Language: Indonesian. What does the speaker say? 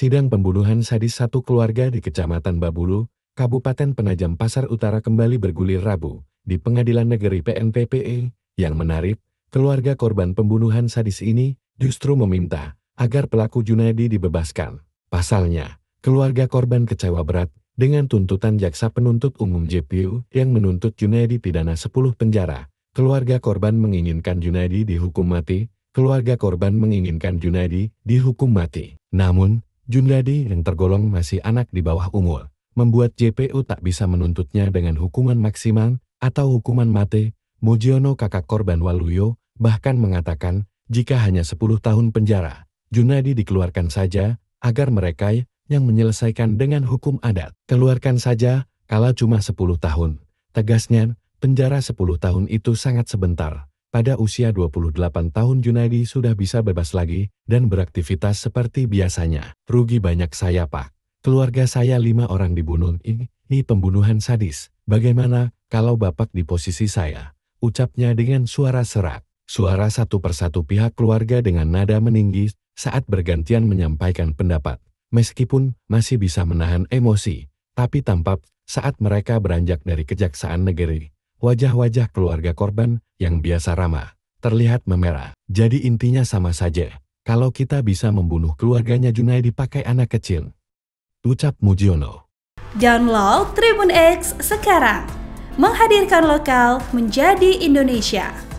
Sidang pembunuhan sadis satu keluarga di Kecamatan Babulu, Kabupaten Penajam Pasar Utara kembali bergulir Rabu, di Pengadilan Negeri PNPPE, yang menarik, keluarga korban pembunuhan sadis ini justru meminta agar pelaku Junaidi dibebaskan. Pasalnya, keluarga korban kecewa berat dengan tuntutan jaksa penuntut umum JPU yang menuntut Junaidi pidana 10 penjara. Keluarga korban menginginkan Junaidi dihukum mati, keluarga korban menginginkan Junaidi dihukum mati. Namun, Junladi yang tergolong masih anak di bawah umur, membuat JPU tak bisa menuntutnya dengan hukuman maksimal atau hukuman mati. Mujiono kakak korban Waluyo bahkan mengatakan jika hanya 10 tahun penjara, Junadi dikeluarkan saja agar mereka yang menyelesaikan dengan hukum adat. Keluarkan saja, kalau cuma 10 tahun. Tegasnya, penjara 10 tahun itu sangat sebentar. Pada usia 28 tahun Junaidi sudah bisa bebas lagi dan beraktivitas seperti biasanya. Rugi banyak saya pak. Keluarga saya lima orang dibunuh. Ini pembunuhan sadis. Bagaimana kalau bapak di posisi saya? Ucapnya dengan suara serak. Suara satu persatu pihak keluarga dengan nada meninggi saat bergantian menyampaikan pendapat. Meskipun masih bisa menahan emosi, tapi tampak saat mereka beranjak dari kejaksaan negeri, wajah-wajah keluarga korban yang biasa ramah, terlihat memerah. Jadi intinya sama saja, kalau kita bisa membunuh keluarganya Junaidi pakai anak kecil. Ucap Mujiono. Download Tribun X sekarang. Menghadirkan lokal menjadi Indonesia.